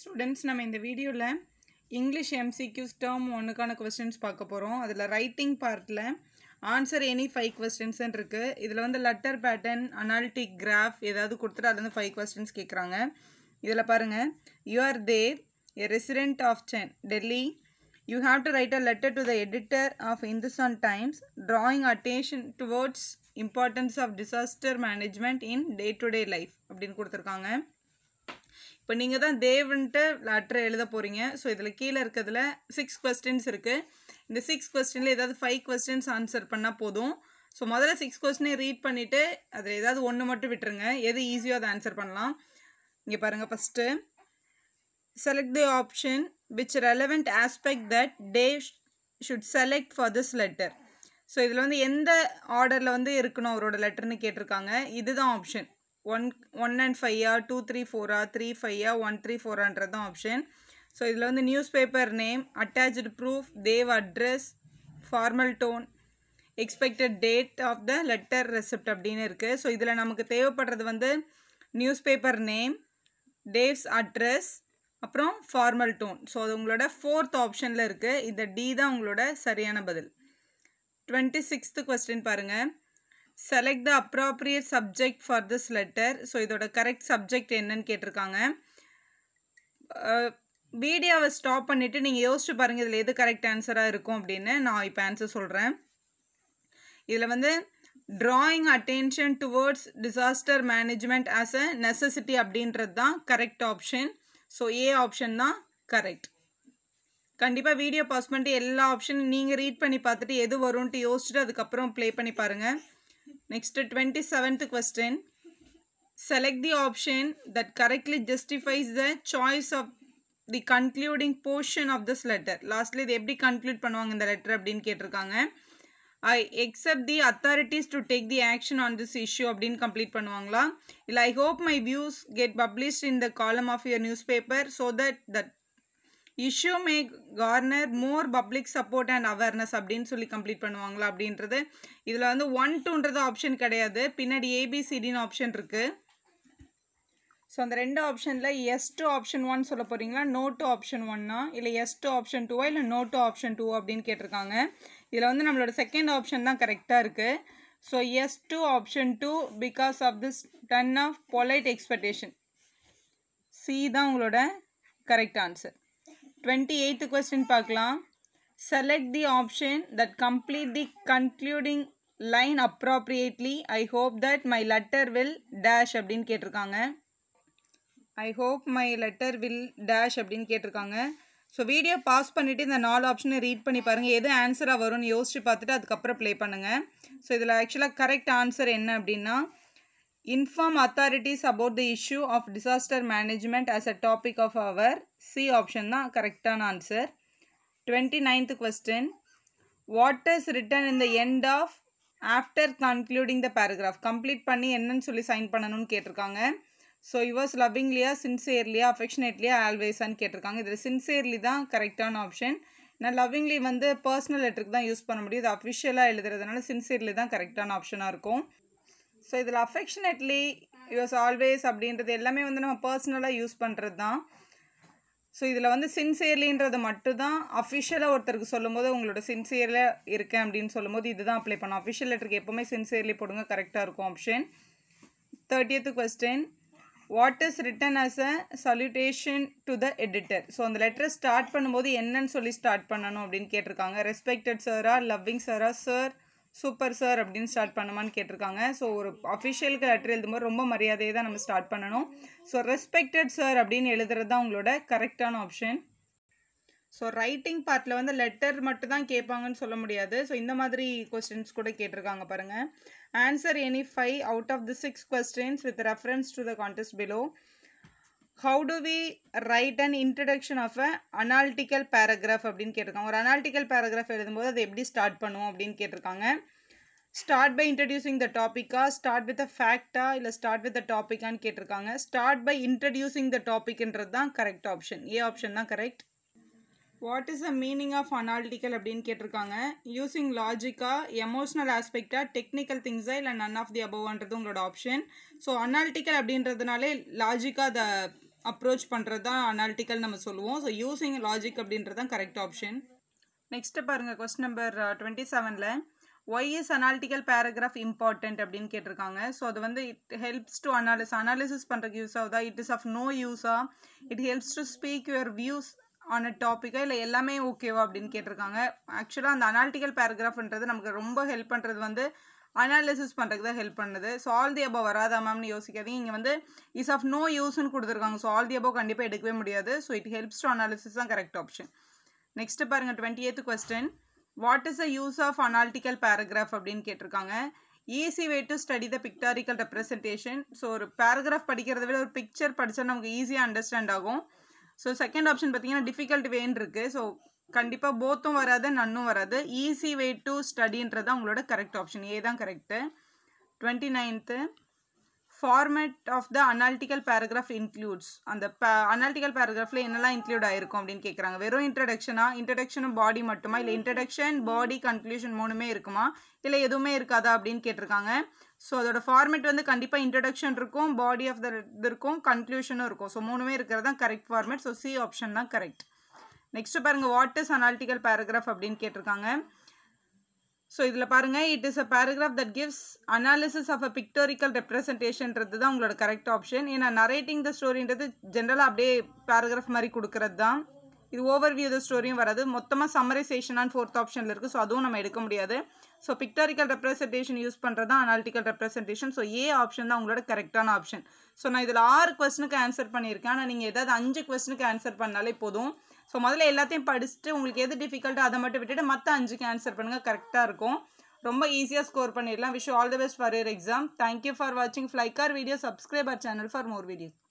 students நம்ம இந்த வீடியோவில் இங்கிலீஷ் எம்சிக்யூஸ் டேர்ம் ஒன்றுக்கான கொஸ்டின்ஸ் பார்க்க போகிறோம் அதில் ரைட்டிங் பார்ட்டில் ஆன்சர் எனி ஃபைவ் கொஸ்டின்ஸ்ன்னு இருக்குது இதில் வந்து லெட்டர் பேட்டர்ன் அனாலிட்டிக் கிராஃப் ஏதாவது கொடுத்துட்டு அதுலேருந்து ஃபைவ் கொஸ்டின்ஸ் கேட்குறாங்க இதில் பாருங்கள் you are there a resident of சென் Delhi you have to write a letter to the editor of Hindustan Times drawing attention towards importance of disaster management in day to day life அப்படின்னு கொடுத்துருக்காங்க இப்போ நீங்கள் தான் தேவன்ட்டு letter எழுத போகிறீங்க ஸோ இதில் கீழே இருக்கிறதுல சிக்ஸ் கொஸ்டின்ஸ் இருக்குது இந்த சிக்ஸ் கொஸ்டினில் ஏதாவது ஃபைவ் கொஸ்டின்ஸ் ஆன்சர் பண்ணால் போதும் ஸோ முதல்ல சிக்ஸ் கொஸ்டினே ரீட் பண்ணிவிட்டு அதில் ஏதாவது ஒன்று மட்டும் விட்டுருங்க எது ஈஸியாக அதை ஆன்சர் பண்ணலாம் இங்கே பாருங்கள் first select the option which relevant aspect that they should select for this letter so இதில் வந்து எந்த ஆர்டரில் வந்து இருக்கணும் அவரோட லெட்டர்னு கேட்டிருக்காங்க இதுதான் ஆப்ஷன் ஒன் ஒன் அண்ட் ஃபையா டூ த்ரீ ஃபோரா த்ரீ ஃபையா ஒன் த்ரீ ஃபோரான்றது தான் ஆப்ஷன் ஸோ இதில் வந்து newspaper name attach proof Dave address formal tone expected date of the letter receipt அப்படின்னு இருக்குது ஸோ இதில் நமக்கு தேவைப்படுறது வந்து newspaper name Dave's address அப்புறம் ஃபார்மல் டோன் ஸோ அது உங்களோட ஃபோர்த் ஆப்ஷனில் இருக்குது இந்த டி தான் உங்களோட சரியான பதில் டுவெண்ட்டி சிக்ஸ்த்து கொஸ்டின் பாருங்கள் select the appropriate subject for this letter so இதோட கரெக்ட் சப்ஜெக்ட் என்னன்னு கேட்டிருக்காங்க வீடியோவை ஸ்டாப் பண்ணிவிட்டு நீங்கள் யோசிச்சு பாருங்கள் இதில் எது கரெக்ட் ஆன்சராக இருக்கும் அப்படின்னு நான் இப்போ ஆன்சர் சொல்கிறேன் இதில் வந்து drawing attention towards disaster management as a necessity அப்படின்றது தான் correct option so A option தான் கரெக்ட் கண்டிப்பாக வீடியோ பாஸ் பண்ணிட்டு எல்லா ஆப்ஷனும் நீங்கள் ரீட் பண்ணி பார்த்துட்டு எது வரும்ன்ட்டு யோசிச்சுட்டு அதுக்கப்புறம் ப்ளே பண்ணி பாருங்கள் next twenty 27th question select the option that correctly justifies the choice of the concluding portion of this letter லாஸ்ட்ல இது எப்படி கன்க்ளூட் பண்ணுவாங்க இந்த லெட்டர் அப்படின்னு கேட்டிருக்காங்க I expect the authorities to take the action on this issue அப்படின்னு complete பண்ணுவாங்களா இல்லை I hope my views get published in the column of your newspaper so that that issue may garner more public support and awareness அப்படின்னு சொல்லி complete பண்ணுவாங்களா அப்படின்றது இதில் வந்து one டூன்றது option கிடையாது பின்னாடி ஏபிசிடின்னு ஆப்ஷன் இருக்குது ஸோ அந்த ரெண்டு ஆப்ஷனில் எஸ் டூ ஆப்ஷன் ஒன் சொல்ல போகிறீங்களா நோ டூ ஆப்ஷன் ஒன்னா இல்லை எஸ் டூ ஆப்ஷன் டூவா இல்லை நோ டூ ஆப்ஷன் டூ அப்படின்னு கேட்டிருக்காங்க இதில் வந்து நம்மளோட செகண்ட் ஆப்ஷன் தான் கரெக்டாக இருக்குது so yes two option two because of this tone of polite expectation C தான் உங்களோட correct answer twenty eighth question பார்க்கலாம் select the option that complete the concluding line appropriately I hope that my letter will dash அப்படின்னு கேட்டிருக்காங்க I hope my letter will dash அப்படின்னு கேட்டிருக்காங்க so video pass பண்ணிவிட்டு இந்த நாலு ஆப்ஷனை ரீட் பண்ணி பாருங்கள் எது ஆன்சராக வரும்னு யோசிச்சு பார்த்துட்டு அதுக்கப்புறம் ப்ளே பண்ணுங்கள் ஸோ இதில் ஆக்சுவலாக கரெக்ட் ஆன்சர் என்ன அப்படின்னா inform authorities about the issue of disaster management as a topic of our C option தான் கரெக்டான answer twenty ninth question what is written in the end of after concluding the paragraph complete பண்ணி என்னன்னு சொல்லி sign பண்ணணும்னு கேட்டிருக்காங்க so yours லவ்விங்லியா சின்சியர்லியா அஃபெக்ஷனேட்லியா ஆல்வேஸான்னு கேட்டிருக்காங்க இதில் sincerely தான் கரெக்டான ஆப்ஷன் நான் லவ்விங்லி வந்து பர்சனல் லெட்டருக்கு தான் யூஸ் பண்ண முடியும் இது அஃபிஷியலாக எழுதுறதுனால சின்சியர்லி தான் கரெக்டான ஆப்ஷனாக இருக்கும் ஸோ இதில் அஃபெக்ஷனேட்லி யூஸ் ஆல்வேஸ் அப்படின்றது எல்லாமே வந்து நம்ம பர்சனலாக யூஸ் பண்ணுறது தான் ஸோ இதில் வந்து சின்சியர்லின்றது மட்டும்தான் அஃபிஷியலாக ஒருத்தருக்கு சொல்லும்போது உங்களோட சின்சியரில் இருக்கேன் அப்படின்னு சொல்லும்போது இதுதான் அப்ளை பண்ணோம் அஃபிஷியல் லெட்டருக்கு எப்போவுமே சின்சியர்லி போடுங்க கரெக்டாக இருக்கும் option thirtieth question what is written as a salutation to the editor so அந்த லெட்டரை ஸ்டார்ட் பண்ணும்போது என்னன்னு சொல்லி ஸ்டார்ட் பண்ணணும் அப்படின்னு கேட்டிருக்காங்க ரெஸ்பெக்டட் சாரா லவ்விங் சாரா சார் சூப்பர் சார் அப்படின்னு ஸ்டார்ட் பண்ணுமான்னு கேட்டிருக்காங்க ஸோ ஒரு அஃபிஷியலுக்கு லெட்டர் எழுதும்போது ரொம்ப மரியாதையை தான் நம்ம ஸ்டார்ட் பண்ணணும் ஸோ ரெஸ்பெக்டட் சார் அப்படின்னு எழுதுறது தான் உங்களோட கரெக்டான ஆப்ஷன் ஸோ ரைட்டிங் பார்ட்டில் வந்து லெட்டர் மட்டும் தான் கேட்பாங்கன்னு சொல்ல முடியாது ஸோ இந்த மாதிரி கொஸ்டின்ஸ் கூட கேட்டிருக்காங்க பாருங்கள் answer any five out of the six questions with reference to the context below how do we write and introduction of a analytical paragraph அப்படின்னு கேட்டிருக்காங்க ஒரு அனாலிட்டிக்கல் பேராகிராஃப் எழுதும்போது அதை எப்படி ஸ்டார்ட் பண்ணுவோம் அப்படின்னு கேட்டிருக்காங்க ஸ்டார்ட் பை இன்ட்ரடியூசிங் த டாப்பிக்கா ஸ்டார்ட் வித் அ ஃபேக்டா இல்லை ஸ்டார்ட் வித் அ டாப்பிக்கான்னு கேட்டிருக்காங்க ஸ்டார்ட் பை இன்ட்ரடியூசிங் த டாப்பிக்ன்றது தான் கரெக்ட் ஆப்ஷன் ஏ ஆப்ஷன் தான் correct what is a meaning of analytical அப்படின்னு கேட்டிருக்காங்க யூஸிங் லாஜிக்கா எமோஷனல் ஆஸ்பெக்டாக டெக்னிக்கல் திங்ஸா இல்லை நன் ஆஃப் தி அபவ்ன்றது உங்களோட ஆப்ஷன் ஸோ அனாலிட்டிக்கல் அப்படின்றதுனாலே லாஜிக்கா த அப்ரோச் பண்ணுறது தான் அனாலிட்டிக்கல் நம்ம சொல்லுவோம் ஸோ யூஸிங் லாஜிக் அப்படின்றது தான் கரெக்ட் ஆப்ஷன் நெக்ஸ்ட்டு பாருங்கள் கொஸ்டின் நம்பர் டுவெண்ட்டி செவனில் why is analytical paragraph important அப்படின்னு கேட்டிருக்காங்க ஸோ அது வந்து it helps to analyse analysis பண்ணுறதுக்கு யூஸ் ஆகுதா இட் இஸ் ஆஃப் நோ யூஸா it helps to speak your views on a டாப்பிக்கா இல்லை எல்லாமே ஓகேவா அப்படின்னு கேட்டிருக்காங்க ஆக்சுவலாக அந்த அனாலிட்டிக்கல் பேராகிராஃப்ன்றது நமக்கு ரொம்ப ஹெல்ப் பண்ணுறது வந்து அனாலிசிஸ் பண்ணுறதுக்கு தான் ஹெல்ப் பண்ணுது ஸோ ஆல் தி அபோ வராதா மேம்னு யோசிக்காதீங்க இங்கே வந்து இஸ் ஆஃப் நோ யூஸ்னு கொடுத்துருக்காங்க ஸோ ஆல் தி அபோ கண்டிப்பாக எடுக்கவே முடியாது so it helps to analysis தான் கரெக்ட் ஆப்ஷன் நெக்ஸ்ட்டு பாருங்கள் twenty eight question what is a use of analytical paragraph அப்படின்னு கேட்டிருக்காங்க easy way to study the pictorial representation so ஒரு paragraph படிக்கிறத விட ஒரு பிக்சர் படித்தா நமக்கு ஈஸியாக அண்டர்ஸ்டாண்ட் ஆகும் ஸோ செகண்ட் ஆப்ஷன் பார்த்தீங்கன்னா டிஃபிகல்ட் வேன் இருக்குது ஸோ கண்டிப்பாக போத்தும் வராது நன்னும் வராது ஈஸி வே டு ஸ்டடின்றது உங்களோட கரெக்ட் ஆப்ஷன் ஏ தான் correct twenty ninth format of the analytical paragraph includes அந்த பே அனாலிட்டிக்கல் பேராகிராஃபில் என்னெல்லாம் இன்க்ளூட் ஆயிருக்கும் அப்படின்னு கேட்குறாங்க வெறும் இன்ட்ரடக்ஷனா இன்ட்ரடக்ஷனும் பாடி மட்டுமா இல்லை இன்ட்ரடக்ஷன் பாடி கன்க்ளூஷன் மூணுமே இருக்குமா இல்லை எதுவுமே இருக்காதா அப்படின்னு கேட்டிருக்காங்க ஸோ அதோட ஃபார்மேட் வந்து கண்டிப்பாக இன்ட்ரடக்ஷன் இருக்கும் பாடி ஆஃப் த இது இருக்கும் கன்க்ளூஷனும் இருக்கும் ஸோ மூணுமே இருக்கிறது தான் correct format so C option தான் கரெக்ட் நெக்ஸ்ட்டு பாருங்கள் வாட் இஸ் அனாலிட்டிக்கல் பேராகிராஃப் அப்படின்னு கேட்டிருக்காங்க ஸோ இதில் பாருங்கள் it is a paragraph that gives analysis of a pictorial ரெப்ரஸன்டேஷன்றது தான் உங்களோட கரெக்ட் ஆப்ஷன் ஏன்னா நரேட்டிங் த ஸ்டோரின்றது ஜென்ரலாக அப்படியே பேராகிராஃப் மாதிரி கொடுக்கறது தான் இது ஓவர்வியூ த ஸ்டோரியும் வராது மொத்தமாக சம்மரைசேஷனான ஃபோர்த் ஆப்ஷனில் இருக்குது ஸோ அதுவும் நம்ம எடுக்க முடியாது ஸோ பிக்டாரிக்கல் ரெப்ரஸன்டேஷன் யூஸ் பண்ணுறது தான் analytical representation so A option தான் உங்களோட கரெக்டான ஆப்ஷன் ஸோ நான் இதில் ஆறு கொஸ்டினுக்கு ஆன்சர் பண்ணியிருக்கேன் ஆனால் நீங்கள் ஏதாவது அஞ்சு கொஸ்டினுக்கு ஆன்சர் பண்ணாலே போதும் ஸோ முதல்ல எல்லாத்தையும் படிச்சுட்டு உங்களுக்கு எது டிஃபிகல்ட்டோ அதை மட்டும் விட்டுட்டு மற்ற அஞ்சுக்கு ஆன்சர் பண்ணுங்கள் கரெக்டாக இருக்கும் ரொம்ப ஈஸியாக ஸ்கோர் பண்ணிடலாம் wish all the best for your exam thank you for வாட்சிங் ஃப்ளைக்கார் video our channel for more videos